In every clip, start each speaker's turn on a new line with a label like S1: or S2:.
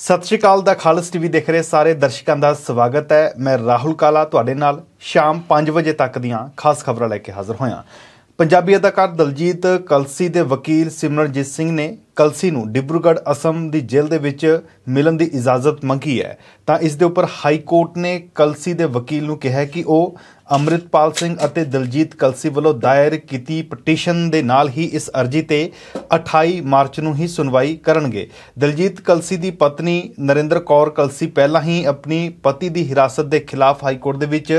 S1: ਸਤਿ ਸ਼੍ਰੀ ਅਕਾਲ ਦਾ ਖਾਲਸ ਟੀਵੀ ਦੇਖ ਰਹੇ ਸਾਰੇ ਦਰਸ਼ਕਾਂ ਦਾ ਸਵਾਗਤ ਹੈ ਮੈਂ ਰਾਹੁਲ ਕਾਲਾ ਤੁਹਾਡੇ ਨਾਲ ਸ਼ਾਮ 5 ਵਜੇ ਤੱਕ ਦੀਆਂ ਖਾਸ ਖਬਰਾਂ ਲੈ ਕੇ ਹਾਜ਼ਰ ਹੋਇਆ ਪੰਜਾਬੀ ਅਦਾਕਾਰ ਦਲਜੀਤ ਕਲਸੀ ਦੇ ਵਕੀਲ ਸਿਮਰਨਜੀਤ ਸਿੰਘ ਨੇ ਕਲਸੀ ਨੂੰ ਡਿਬਰੂਗੜ ਅਸਮ ਦੀ ਜੇਲ੍ਹ ਦੇ ਵਿੱਚ ਮਿਲਣ ਦੀ ਇਜਾਜ਼ਤ ਮੰਗੀ ਹੈ ਤਾਂ ਇਸ ਦੇ ਉੱਪਰ ਹਾਈ ਕੋਰਟ ਨੇ ਕਲਸੀ ਦੇ ਵਕੀਲ ਨੂੰ ਕਿਹਾ ਕਿ ਉਹ ਅਮਰਿਤਪਾਲ ਸਿੰਘ ਅਤੇ ਦਲਜੀਤ ਕਲਸੀ ਵੱਲੋਂ ਦਾਇਰ ਕੀਤੀ ਪਟੀਸ਼ਨ ਦੇ ਨਾਲ ਹੀ ਇਸ ਅਰਜ਼ੀ ਤੇ 28 ਮਾਰਚ ਨੂੰ ਹੀ ਸੁਣਵਾਈ ਕਰਨਗੇ ਦਲਜੀਤ ਕਲਸੀ ਦੀ ਪਤਨੀ ਨਰਿੰਦਰ ਕੌਰ ਕਲਸੀ ਪਹਿਲਾਂ ਹੀ ਆਪਣੀ ਪਤੀ ਦੀ ਹਿਰਾਸਤ ਦੇ ਖਿਲਾਫ ਹਾਈ ਕੋਰਟ ਦੇ ਵਿੱਚ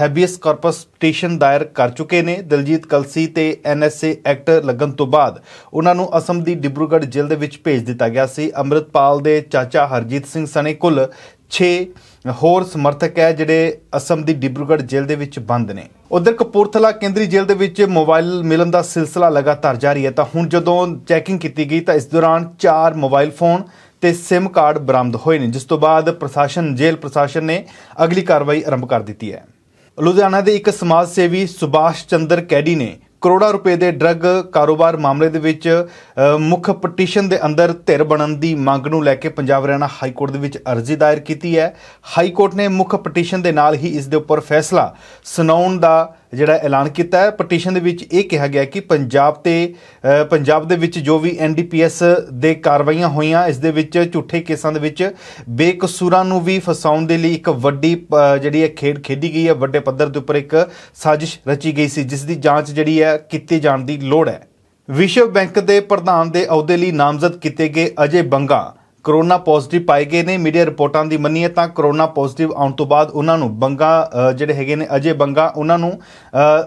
S1: ਹੈਬੀਅਸ ਕਾਰਪਸ ਪਟੀਸ਼ਨ ਦਾਇਰ ਕਰ ਚੁੱਕੇ ਨੇ ਦਲਜੀਤ ਕਲਸੀ ਤੇ ਐਨਐਸਏ ਐਕਟ ਲੱਗਣ ਤੋਂ ਬਾਅਦ ਉਹਨਾਂ ਨੂੰ ਅਸਮ ਦੀ ਡਿਬਰੂਗੜ ਚੰਡੀਗੜ੍ਹ ਜ਼ਿਲ੍ਹੇ ਦੇ ਵਿੱਚ ਭੇਜ ਦਿੱਤਾ ਗਿਆ ਸੀ ਅਮਰਿਤਪਾਲ ਦੇ ਚਾਚਾ ਹਰਜੀਤ ਸਿੰਘ ਸਣੇ ਕੁੱਲ 6 ਹੋਰ ਸਮਰਥਕ ਹੈ ਜਿਹੜੇ ਅਸਮ ਦੀ ਡਿਬਰੂਗੜ੍ਹ ਜੇਲ੍ਹ ਦੇ ਵਿੱਚ ਬੰਦ ਨੇ ਉਧਰ ਕਪੂਰਥਲਾ ਕੇਂਦਰੀ ਜੇਲ੍ਹ ਦੇ ਵਿੱਚ ਮੋਬਾਈਲ ਮਿਲਣ ਦਾ ਸਿਲਸਿਲਾ ਲਗਾਤਾਰ ਜਾਰੀ ਹੈ ਤਾਂ ਹੁਣ ਜਦੋਂ ਚੈਕਿੰਗ ਕੀਤੀ ਗਈ ਤਾਂ ਇਸ ਦੌਰਾਨ 4 ਮੋਬਾਈਲ ਫੋਨ ਤੇ SIM ਕਾਰਡ ਬਰਾਮਦ ਹੋਏ ਨੇ ਜਿਸ ਤੋਂ ਬਾਅਦ ਪ੍ਰਸ਼ਾਸਨ ਜੇਲ੍ਹ ਪ੍ਰਸ਼ਾਸਨ ਨੇ ਅਗਲੀ ਕਾਰਵਾਈ ਆਰੰਭ ਕਰ ਦਿੱਤੀ ਹੈ ਲੁਧਿਆਣਾ ਦੇ ਇੱਕ ਸਮਾਜ ਸੇਵੀ ਸੁਭਾਸ਼ ਚੰਦਰ ਕੈਡੀ ਨੇ ਕਰੋੜਾਂ ਰੁਪਏ ਦੇ ਡਰੱਗ ਕਾਰੋਬਾਰ ਮਾਮਲੇ ਦੇ ਵਿੱਚ ਮੁੱਖ ਪਟੀਸ਼ਨ ਦੇ ਅੰਦਰ ਧਿਰ ਬਣਨ ਦੀ ਮੰਗ ਨੂੰ ਲੈ ਕੇ ਪੰਜਾਬ ਹਰਿਆਣਾ ਹਾਈ ਕੋਰਟ ਦੇ ਵਿੱਚ ਅਰਜ਼ੀ ਦਾਇਰ ਕੀਤੀ ਹੈ ਹਾਈ ਕੋਰਟ ਨੇ ਮੁੱਖ ਪਟੀਸ਼ਨ ਦੇ ਨਾਲ ਹੀ ਇਸ ਦੇ ਉੱਪਰ ਫੈਸਲਾ ਸੁਣਾਉਣ ਦਾ ਜਿਹੜਾ ਐਲਾਨ ਕੀਤਾ ਹੈ ਪਟੀਸ਼ਨ ਦੇ ਵਿੱਚ ਇਹ ਕਿਹਾ ਗਿਆ ਕਿ ਪੰਜਾਬ ਤੇ ਪੰਜਾਬ ਦੇ ਵਿੱਚ ਜੋ ਵੀ ਐਨਡੀਪੀਐਸ ਦੇ ਕਾਰਵਾਈਆਂ ਹੋਈਆਂ ਇਸ ਦੇ ਵਿੱਚ ਝੂਠੇ ਕੇਸਾਂ ਦੇ ਵਿੱਚ ਬੇਕਸੂਰਾਂ ਨੂੰ ਵੀ ਫਸਾਉਣ ਦੇ ਲਈ ਇੱਕ ਵੱਡੀ ਜਿਹੜੀ ਹੈ ਖੇਡ ਖੇਡੀ ਗਈ ਹੈ ਵੱਡੇ ਪੱਧਰ ਦੇ ਉੱਪਰ ਇੱਕ ਸਾਜ਼ਿਸ਼ ਰਚੀ ਗਈ ਸੀ ਜਿਸ ਦੀ ਜਾਂਚ ਜਿਹੜੀ ਹੈ ਕੀਤੀ ਜਾਣ ਦੀ ਲੋੜ ਹੈ ਵਿਸ਼ਵ ਬੈਂਕ ਦੇ ਪ੍ਰਧਾਨ ਦੇ ਅਹੁਦੇ ਲਈ ਨਾਮਜ਼ਦ ਕੀਤੇ ਗਏ ਅਜੇ ਬੰਗਾ ਕਰੋਨਾ ਪੋਜ਼ਿਟਿਵ ਪਾਏ ਗਏ ਨੇ ਮੀਡੀਆ ਰਿਪੋਰਟਾਂ ਦੀ ਮੰਨੀਏ ਤਾਂ ਕਰੋਨਾ ਪੋਜ਼ਿਟਿਵ ਆਉਣ ਤੋਂ ਬਾਅਦ ਉਹਨਾਂ ਨੂੰ ਬੰਗਾ ਜਿਹੜੇ ਹੈਗੇ ਨੇ ਅਜੇ ਬੰਗਾ ਉਹਨਾਂ ਨੂੰ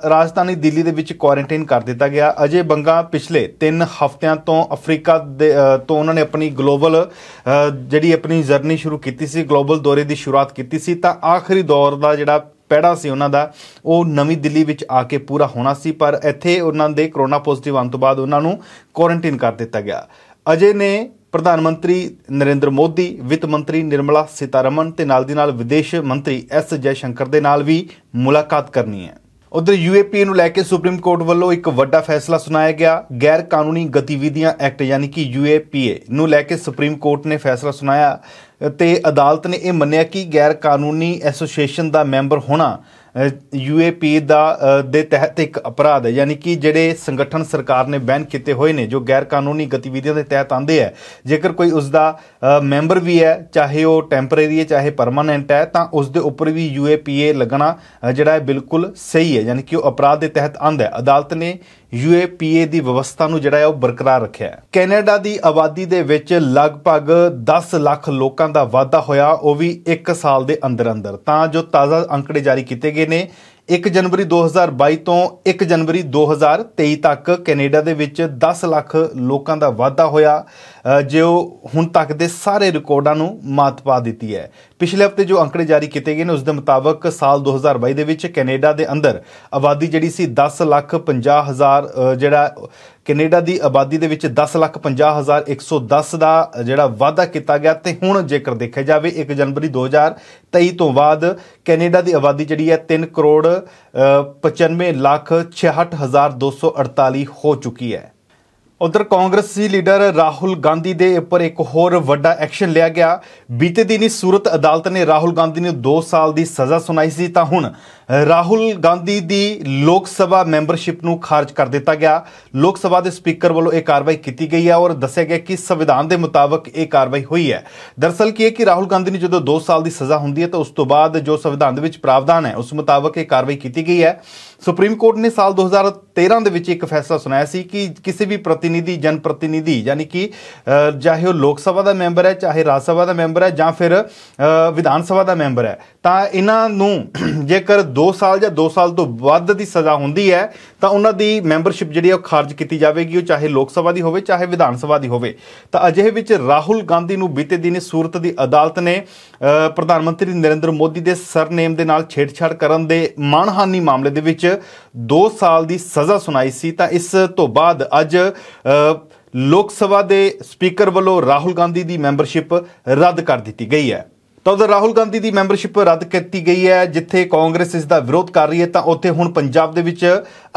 S1: ਰਾਜਧਾਨੀ ਦਿੱਲੀ ਦੇ ਵਿੱਚ ਕੁਆਰੰਟਾਈਨ ਕਰ ਦਿੱਤਾ ਗਿਆ ਅਜੇ ਬੰਗਾ ਪਿਛਲੇ 3 ਹਫ਼ਤਿਆਂ ਤੋਂ ਅਫਰੀਕਾ ਤੋਂ ਉਹਨਾਂ ਨੇ ਆਪਣੀ ਗਲੋਬਲ ਜਿਹੜੀ ਆਪਣੀ ਜਰਨੀ ਸ਼ੁਰੂ ਕੀਤੀ ਸੀ ਗਲੋਬਲ ਦੌਰੇ ਦੀ ਸ਼ੁਰੂਆਤ ਕੀਤੀ ਸੀ ਤਾਂ ਆਖਰੀ ਦੌਰ ਦਾ ਜਿਹੜਾ ਪੜਾ ਸੀ ਉਹਨਾਂ ਦਾ ਉਹ ਨਵੀਂ ਦਿੱਲੀ ਵਿੱਚ ਆ ਕੇ ਪੂਰਾ ਹੋਣਾ ਸੀ ਪਰ ਇੱਥੇ ਉਹਨਾਂ ਦੇ ਕਰੋਨਾ ਪੋਜ਼ਿਟਿਵ ਆਉਣ ਤੋਂ ਬਾਅਦ ਉਹਨਾਂ ਨੂੰ ਕੁਆਰੰਟਾਈਨ ਕਰ ਦਿੱਤਾ ਗਿਆ ਅਜੇ ਨੇ ਪ੍ਰਧਾਨ ਮੰਤਰੀ ਨਰਿੰਦਰ ਮੋਦੀ ਵਿੱਤ ਮੰਤਰੀ ਨਿਰਮਲਾ ਸੀਤਾਰਮਨ ਤੇ ਨਾਲ ਦੀ ਨਾਲ ਵਿਦੇਸ਼ ਮੰਤਰੀ ਐਸ ਜੈ ਸ਼ੰਕਰ ਦੇ ਨਾਲ ਵੀ ਮੁਲਾਕਾਤ ਕਰਨੀ ਹੈ ਉਧਰ ਯੂਏਪੀ ਨੂੰ ਲੈ ਕੇ ਸੁਪਰੀਮ ਕੋਰਟ ਵੱਲੋਂ ਇੱਕ ਵੱਡਾ ਫੈਸਲਾ ਸੁਣਾਇਆ ਗਿਆ ਗੈਰ ਕਾਨੂੰਨੀ ਗਤੀਵਿਧੀਆਂ ਐਕਟ ਯਾਨੀ ਕਿ ਯੂਏਪੀਏ ਨੂੰ ਲੈ ਕੇ ਸੁਪਰੀਮ ਕੋਰਟ ਨੇ ਫੈਸਲਾ ਸੁਣਾਇਆ ਤੇ ਅਦਾਲਤ ਨੇ ਇਹ ਮੰਨਿਆ ਕਿ ਗੈਰ ਕਾਨੂੰਨੀ ਐਸੋਸੀਏਸ਼ਨ ਦਾ ਮੈਂਬਰ ਹੋਣਾ ਯੂਏਪੀ ਦਾ ਦੇ ਤਹਿਤ ਇੱਕ ਅਪਰਾਧ ਹੈ ਯਾਨੀ ਕਿ ਜਿਹੜੇ ਸੰਗਠਨ ਸਰਕਾਰ ਨੇ ਬੈਨ ਕੀਤੇ ਹੋਏ ਨੇ ਜੋ ਗੈਰ ਕਾਨੂੰਨੀ ਗਤੀਵਿਧੀਆਂ ਦੇ ਤਹਿਤ ਆਉਂਦੇ ਹੈ ਜੇਕਰ ਕੋਈ ਉਸ ਦਾ ਮੈਂਬਰ ਵੀ ਹੈ ਚਾਹੇ ਉਹ ਟੈਂਪਰੇਰੀ ਹੈ ਚਾਹੇ ਪਰਮਾਨੈਂਟ ਹੈ ਤਾਂ ਉਸ ਦੇ ਉੱਪਰ ਵੀ ਯੂਏਪੀਏ ਲੱਗਣਾ ਜਿਹੜਾ ਹੈ ਬਿਲਕੁਲ ਸਹੀ ਹੈ ਯਾਨੀ ਕਿ ਉਹ ਅਪਰਾਧ ਦੇ ਤਹਿਤ ਆਂਦਾ ਹੈ ਅਦਾਲਤ ਨੇ ਯੂਏਪੀਏ ਦੀ ਵਿਵਸਥਾ ਨੂੰ ਜਿਹੜਾ ਹੈ ਉਹ ਬਰਕਰਾਰ ਰੱਖਿਆ ਹੈ ਕੈਨੇਡਾ ਦੀ ਆਬਾਦੀ ਦੇ ਵਿੱਚ ਲਗਭਗ 10 ਲੱਖ ਲੋਕਾਂ ਦਾ ਵਾਧਾ ਹੋਇਆ ਉਹ ਵੀ 1 ਸਾਲ ਦੇ ਅੰਦਰ ਅੰਦਰ ਤਾਂ ਜੋ ਤਾਜ਼ਾ ਅੰਕੜੇ ਜਾਰੀ ਕੀਤੇ ਗਏ ਨੇ 1 ਜਨਵਰੀ 2022 ਤੋਂ 1 ਜਨਵਰੀ 2023 ਤੱਕ ਕੈਨੇਡਾ ਦੇ ਵਿੱਚ 10 ਲੱਖ ਲੋਕਾਂ ਦਾ ਵਾਧਾ ਹੋਇਆ ਜੋ ਹੁਣ ਤੱਕ ਦੇ ਸਾਰੇ ਰਿਕਾਰਡਾਂ ਨੂੰ ਮਾਤ ਪਾ ਦਿੱਤੀ ਹੈ ਪਿਛਲੇ ਹਫਤੇ ਜੋ ਅੰਕੜੇ ਜਾਰੀ ਕੀਤੇ ਗਏ ਨੇ ਉਸ ਦੇ ਮੁਤਾਬਕ ਸਾਲ 2022 ਦੇ ਵਿੱਚ ਕੈਨੇਡਾ ਦੇ ਅੰਦਰ ਆਬਾਦੀ ਜਿਹੜੀ ਸੀ 10 ਲੱਖ 50 ਹਜ਼ਾਰ ਜਿਹੜਾ ਕੈਨੇਡਾ ਦੀ ਆਬਾਦੀ ਦੇ ਵਿੱਚ 10,50,110 ਦਾ ਜਿਹੜਾ ਵਾਅਦਾ ਕੀਤਾ ਗਿਆ ਤੇ ਹੁਣ ਜੇਕਰ ਦੇਖਿਆ ਜਾਵੇ 1 ਜਨਵਰੀ 2023 ਤੋਂ ਬਾਅਦ ਕੈਨੇਡਾ ਦੀ ਆਬਾਦੀ ਜਿਹੜੀ ਹੈ 3 ਕਰੋੜ 95 ਲੱਖ 66248 ਹੋ ਚੁੱਕੀ ਹੈ ਉਧਰ ਕਾਂਗਰਸੀ ਲੀਡਰ ਰਾਹੁਲ ਗਾਂਧੀ ਦੇ ਉੱਪਰ ਇੱਕ ਹੋਰ ਵੱਡਾ ਐਕਸ਼ਨ ਲਿਆ ਗਿਆ ਬੀਤੇ ਦਿਨੀ ਸੂਰਤ ਅਦਾਲਤ ਨੇ ਰਾਹੁਲ ਗਾਂਧੀ ਨੂੰ 2 ਸਾਲ ਦੀ ਸਜ਼ਾ ਸੁਣਾਈ ਸੀ ਤਾਂ ਹੁਣ ਰਾਹੁਲ ਗਾਂਧੀ ਦੀ ਲੋਕ ਸਭਾ ਮੈਂਬਰਸ਼ਿਪ ਨੂੰ ਖਾਰਜ ਕਰ ਦਿੱਤਾ ਗਿਆ ਲੋਕ ਸਭਾ ਦੇ ਸਪੀਕਰ ਵੱਲੋਂ ਇਹ ਕਾਰਵਾਈ ਕੀਤੀ ਗਈ ਹੈ ਔਰ ਦੱਸਿਆ ਗਿਆ ਕਿ ਸੰਵਿਧਾਨ ਦੇ ਮੁਤਾਬਕ ਇਹ ਕਾਰਵਾਈ ਹੋਈ ਹੈ ਦਰਸਲ ਕੀ ਹੈ ਕਿ ਰਾਹੁਲ ਗਾਂਧੀ ਨੂੰ ਜਦੋਂ 2 ਸਾਲ ਦੀ ਸਜ਼ਾ ਹੁੰਦੀ ਹੈ ਤਾਂ ਉਸ ਤੋਂ ਬਾਅਦ ਜੋ ਸੰਵਿਧਾਨ ਦੇ ਵਿੱਚ ਪ੍ਰਾਵਧਾਨ ਹੈ ਉਸ ਮੁਤਾਬਕ ਇਹ ਕਾਰਵਾਈ ਕੀਤੀ ਗਈ ਹੈ ਸੁਪਰੀਮ ਕੋਰਟ ਨੇ ਸਾਲ 2013 ਦੇ ਵਿੱਚ ਇੱਕ ਫੈਸਲਾ ਸੁਣਾਇਆ ਸੀ ਕਿ ਕਿਸੇ ਵੀ ਪ੍ਰਤੀਨਿਧੀ ਜਨ ਪ੍ਰਤੀਨਿਧੀ ਯਾਨੀ ਕਿ ਚਾਹੇ ਉਹ ਲੋਕ ਸਭਾ ਦਾ ਮੈਂਬਰ ਹੈ ਚਾਹੇ ਰਾਜ ਸਭਾ ਦਾ ਮੈਂਬਰ ਹੈ ਜਾਂ ਫਿਰ ਵਿਧਾਨ ਸਭਾ ਦਾ ਮੈਂਬਰ ਹੈ ਤਾਂ ਇਹਨਾਂ ਨੂੰ ਜੇਕਰ 2 ਸਾਲ ਜਾਂ 2 ਸਾਲ ਤੋਂ ਵੱਧ ਦੀ ਸਜ਼ਾ ਹੁੰਦੀ ਹੈ ਤਾਂ ਉਹਨਾਂ ਦੀ ਮੈਂਬਰਸ਼ਿਪ ਜਿਹੜੀ ਉਹ ਖਾਰਜ ਕੀਤੀ ਜਾਵੇਗੀ ਉਹ ਚਾਹੇ ਲੋਕ ਸਭਾ ਦੀ ਹੋਵੇ ਚਾਹੇ ਵਿਧਾਨ ਸਭਾ ਦੀ ਹੋਵੇ ਤਾਂ ਅਜਿਹੇ ਵਿੱਚ ਰਾਹੁਲ ਗਾਂਧੀ ਨੂੰ ਬੀਤੇ ਦਿਨ ਸੂਰਤ ਦੀ ਅਦਾਲਤ ਨੇ ਪ੍ਰਧਾਨ ਮੰਤਰੀ ਨਰਿੰਦਰ ਮੋਦੀ ਦੇ ਸਰਨੇਮ ਦੇ ਨਾਲ ਛੇੜਛਾੜ ਕਰਨ ਦੇ ਮਾਨਹਾਨੀ ਮਾਮਲੇ ਦੇ ਵਿੱਚ 2 ਸਾਲ ਦੀ ਸਜ਼ਾ ਸੁਣਾਈ ਸੀ ਤਾਂ ਇਸ ਤੋਂ ਬਾਅਦ ਅੱਜ ਲੋਕ ਸਭਾ ਦੇ ਸਪੀਕਰ ਵੱਲੋਂ ਰਾਹੁਲ ਗਾਂਧੀ ਦੀ ਮੈਂਬਰਸ਼ਿਪ ਰੱਦ ਕਰ ਦਿੱਤੀ ਗਈ ਹੈ ਤਾਂ ਉਧਰ ਰਾਹੁਲ ਗਾਂਧੀ ਦੀ ਮੈਂਬਰਸ਼ਿਪ ਰੱਦ ਕੀਤੀ ਗਈ ਹੈ ਜਿੱਥੇ ਕਾਂਗਰਸ ਇਸ ਦਾ ਵਿਰੋਧ ਕਰ ਰਹੀ ਹੈ ਤਾਂ ਉੱਥੇ ਹੁਣ ਪੰਜਾਬ ਦੇ ਵਿੱਚ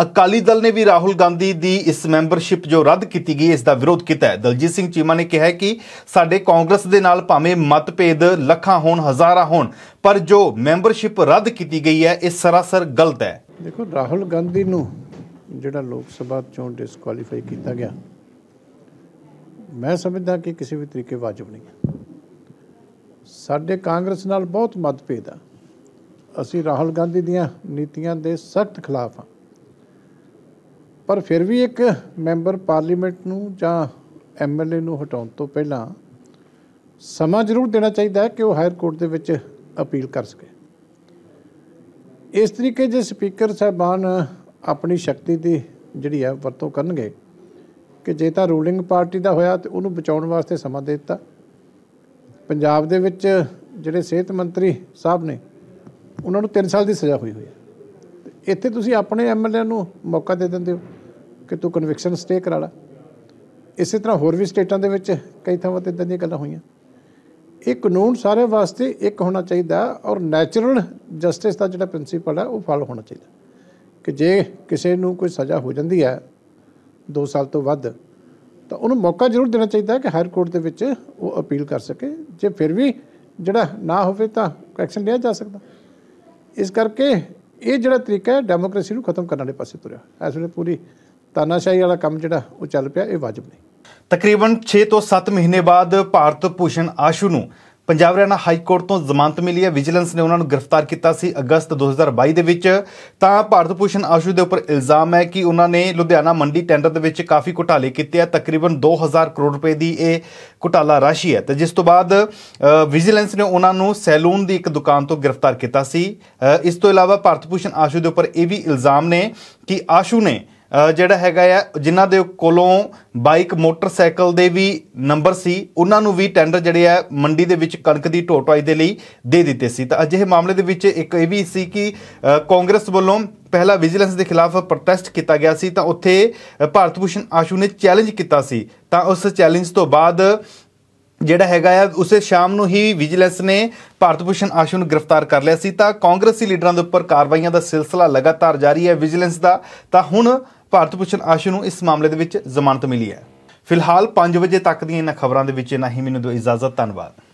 S1: ਅਕਾਲੀ ਦਲ ਨੇ ਵੀ ਰਾਹੁਲ ਗਾਂਧੀ ਦੀ ਇਸ ਮੈਂਬਰਸ਼ਿਪ ਜੋ ਰੱਦ ਕੀਤੀ ਗਈ ਇਸ ਦਾ ਵਿਰੋਧ ਕੀਤਾ ਹੈ ਦਲਜੀਤ ਸਿੰਘ ਚੀਮਾ ਨੇ ਕਿਹਾ ਕਿ ਸਾਡੇ ਕਾਂਗਰਸ ਦੇ ਨਾਲ ਭਾਵੇਂ ਮਤਭੇਦ ਲੱਖਾਂ ਹੋਣ ਹਜ਼ਾਰਾਂ ਹੋਣ ਪਰ ਜੋ ਮੈਂਬਰਸ਼ਿਪ ਰੱਦ ਕੀਤੀ ਗਈ ਹੈ ਇਹ ਸਰਾਸਰ ਗਲਤ
S2: ਹੈ ਦੇਖੋ ਰਾਹੁਲ ਗਾਂਧੀ ਨੂੰ ਜਿਹੜਾ ਲੋਕ ਸਭਾ ਚੋਂ ਡਿਸਕੁਆਲੀਫਾਈ ਕੀਤਾ ਗਿਆ ਮੈਂ ਸਮਝਦਾ ਕਿ ਕਿਸੇ ਵੀ ਤਰੀਕੇ ਵਾਜਬ ਨਹੀਂ ਹੈ ਸਾਡੇ ਕਾਂਗਰਸ ਨਾਲ ਬਹੁਤ ਮਤਭੇਦ ਆ ਅਸੀਂ ਰਾਹੁਲ ਗਾਂਧੀ ਦੀਆਂ ਨੀਤੀਆਂ ਦੇ ਸਖਤ ਖਿਲਾਫ ਆ ਪਰ ਫਿਰ ਵੀ ਇੱਕ ਮੈਂਬਰ ਪਾਰਲੀਮੈਂਟ ਨੂੰ ਜਾਂ ਐਮਐਲਏ ਨੂੰ ਹਟਾਉਣ ਤੋਂ ਪਹਿਲਾਂ ਸਮਾਂ ਜ਼ਰੂਰ ਦੇਣਾ ਚਾਹੀਦਾ ਹੈ ਕਿ ਉਹ ਹਾਇਰ ਕੋਰਟ ਦੇ ਵਿੱਚ ਅਪੀਲ ਕਰ ਸਕੇ ਇਸ ਤਰੀਕੇ ਜੇ ਸਪੀਕਰ ਸਹਿਬਾਨ ਆਪਣੀ ਸ਼ਕਤੀ ਦੀ ਜਿਹੜੀ ਹੈ ਵਰਤੋਂ ਕਰਨਗੇ ਕਿ ਜੇ ਤਾਂ ਰੂਲਿੰਗ ਪਾਰਟੀ ਦਾ ਹੋਇਆ ਤੇ ਉਹਨੂੰ ਬਚਾਉਣ ਵਾਸਤੇ ਸਮਾਂ ਦੇ ਦਿੱਤਾ ਪੰਜਾਬ ਦੇ ਵਿੱਚ ਜਿਹੜੇ ਸਿਹਤ ਮੰਤਰੀ ਸਾਹਿਬ ਨੇ ਉਹਨਾਂ ਨੂੰ 3 ਸਾਲ ਦੀ ਸਜ਼ਾ ਹੋਈ ਹੋਈ ਹੈ ਇੱਥੇ ਤੁਸੀਂ ਆਪਣੇ ਐਮਐਲਏ ਨੂੰ ਮੌਕਾ ਦੇ ਦਿੰਦੇ ਹੋ ਕਿ ਤੂੰ ਕਨਵਿਕਸ਼ਨ ਸਟੇ ਕਰਾ ਲੈ ਇਸੇ ਤਰ੍ਹਾਂ ਹੋਰ ਵੀ ਸਟੇਟਾਂ ਦੇ ਵਿੱਚ ਕਈ ਥਾਵਾਂ ਤੇ ਇਦਾਂ ਦੀਆਂ ਗੱਲਾਂ ਹੋਈਆਂ ਇਹ ਕਾਨੂੰਨ ਸਾਰੇ ਵਾਸਤੇ ਇੱਕ ਹੋਣਾ ਚਾਹੀਦਾ ਔਰ ਨੈਚੁਰਲ ਜਸਟਿਸ ਦਾ ਜਿਹੜਾ ਪ੍ਰਿੰਸੀਪਲ ਹੈ ਉਹ ਫਾਲੋ ਹੋਣਾ ਚਾਹੀਦਾ ਕਿ ਜੇ ਕਿਸੇ ਨੂੰ ਕੋਈ ਸਜ਼ਾ ਹੋ ਜਾਂਦੀ ਹੈ 2 ਸਾਲ ਤੋਂ ਵੱਧ ਤਾਂ ਉਹਨੂੰ ਮੌਕਾ ਜ਼ਰੂਰ ਦੇਣਾ ਚਾਹੀਦਾ ਕਿ ਹਾਈ ਕੋਰਟ ਦੇ ਵਿੱਚ ਉਹ ਅਪੀਲ ਕਰ ਸਕੇ ਜੇ ਫਿਰ ਵੀ ਜਿਹੜਾ ਨਾ ਹੋਵੇ ਤਾਂ ਐਕਸ਼ਨ ਲਿਆ ਜਾ ਸਕਦਾ ਇਸ ਕਰਕੇ ਇਹ ਜਿਹੜਾ ਤਰੀਕਾ ਹੈ ਡੈਮੋਕ੍ਰੇਸੀ ਨੂੰ ਖਤਮ ਕਰਨ ਦੇ ਪਾਸੇ ਤੁਰਿਆ ਐਸ ਵੇਲੇ ਪੂਰੀ ਤਾਨਾਸ਼ਾਹੀ ਵਾਲਾ ਕੰਮ ਜਿਹੜਾ ਉਹ ਚੱਲ ਪਿਆ ਇਹ ਵਾਜਬ ਨਹੀਂ
S1: ਤਕਰੀਬਨ 6 ਤੋਂ 7 ਮਹੀਨੇ ਬਾਅਦ ਭਾਰਤ ਭੂਸ਼ਣ ਆਸ਼ੂ ਨੂੰ ਪੰਜਾਬ ਹਰਿਆਣਾ ਹਾਈ ਕੋਰਟ ਤੋਂ ਜ਼ਮਾਨਤ ਮਿਲੀ ਹੈ ਵਿਜੀਲੈਂਸ ਨੇ ਉਹਨਾਂ ਨੂੰ ਗ੍ਰਿਫਤਾਰ ਕੀਤਾ ਸੀ ਅਗਸਤ 2022 ਦੇ ਵਿੱਚ ਤਾਂ ਭਾਰਤ ਭੂਸ਼ਣ ਆਸ਼ੂ ਦੇ ਉੱਪਰ ਇਲਜ਼ਾਮ ਹੈ ਕਿ ਉਹਨਾਂ ਨੇ ਲੁਧਿਆਣਾ ਮੰਡੀ ਟੈਂਡਰ ਦੇ ਵਿੱਚ ਕਾਫੀ ਘੁਟਾਲੇ ਕੀਤੇ ਆ ਤਕਰੀਬਨ 2000 ਕਰੋੜ ਰੁਪਏ ਦੀ ਇਹ ਘੁਟਾਲਾ ਰਾਸ਼ੀ ਹੈ ਤੇ ਜਿਸ ਤੋਂ ਬਾਅਦ ਵਿਜੀਲੈਂਸ ਨੇ ਉਹਨਾਂ ਨੂੰ ਸੈਲੂਨ ਦੀ ਇੱਕ ਦੁਕਾਨ ਤੋਂ ਗ੍ਰਿਫਤਾਰ ਕੀਤਾ ਸੀ ਇਸ ਤੋਂ ਇਲਾਵਾ ਭਾਰਤ ਭੂਸ਼ਣ ਆਸ਼ੂ ਦੇ ਉੱਪਰ ਇਹ ਵੀ ਇਲਜ਼ਾਮ ਨੇ ਕਿ ਆਸ਼ੂ ਨੇ ਜਿਹੜਾ ਹੈਗਾ ਆ ਜਿਨ੍ਹਾਂ ਦੇ ਕੋਲੋਂ ਬਾਈਕ ਮੋਟਰਸਾਈਕਲ ਦੇ ਵੀ ਨੰਬਰ ਸੀ ਉਹਨਾਂ ਨੂੰ ਵੀ ਟੈਂਡਰ ਜਿਹੜੇ ਆ ਮੰਡੀ ਦੇ ਵਿੱਚ ਕਣਕ ਦੀ ਟੋਟਵਾਈ ਦੇ ਲਈ ਦੇ ਦਿੱਤੇ ਸੀ ਤਾਂ ਅਜਿਹੇ ਮਾਮਲੇ ਦੇ ਵਿੱਚ ਇੱਕ ਇਹ ਵੀ ਸੀ ਕਿ ਕਾਂਗਰਸ ਵੱਲੋਂ ਪਹਿਲਾ ਵਿਜੀਲੈਂਸ ਦੇ ਖਿਲਾਫ ਪ੍ਰੋਟੈਸਟ ਕੀਤਾ ਗਿਆ ਸੀ ਤਾਂ ਉੱਥੇ ਭਾਰਤ ਭੂਸ਼ਣ ਆਸ਼ੂ ਨੇ ਚੈਲੰਜ ਕੀਤਾ ਸੀ ਤਾਂ ਉਸ ਚੈਲੰਜ ਤੋਂ ਬਾਅਦ ਜਿਹੜਾ ਹੈਗਾ ਆ ਉਸੇ ਸ਼ਾਮ ਨੂੰ ਹੀ ਵਿਜੀਲੈਂਸ ਨੇ ਭਾਰਤ ਭੂਸ਼ਣ ਆਸ਼ੂ ਨੂੰ ਗ੍ਰਿਫਤਾਰ ਕਰ ਲਿਆ ਸੀ ਤਾਂ ਕਾਂਗਰਸੀ ਲੀਡਰਾਂ ਦੇ ਉੱਪਰ ਕਾਰਵਾਈਆਂ ਦਾ ਸਿਲਸਿਲਾ ਲਗਾਤਾਰ ਜਾਰੀ ਹੈ ਵਿਜੀਲੈਂਸ ਦਾ ਤਾਂ ਹੁਣ ਭਾਰਤ ਭੂਸ਼ਣ ਆਸ਼ੂ ਨੂੰ ਇਸ ਮਾਮਲੇ ਦੇ ਵਿੱਚ ਜ਼ਮਾਨਤ ਮਿਲੀ ਹੈ ਫਿਲਹਾਲ 5 ਵਜੇ ਤੱਕ ਦੀਆਂ ਇਹਨਾਂ ਖਬਰਾਂ ਦੇ ਵਿੱਚ ਇਨਾ ਹੀ ਮੈਨੂੰ ਦਿਓ ਇਜਾਜ਼ਤ ਧੰਨਵਾਦ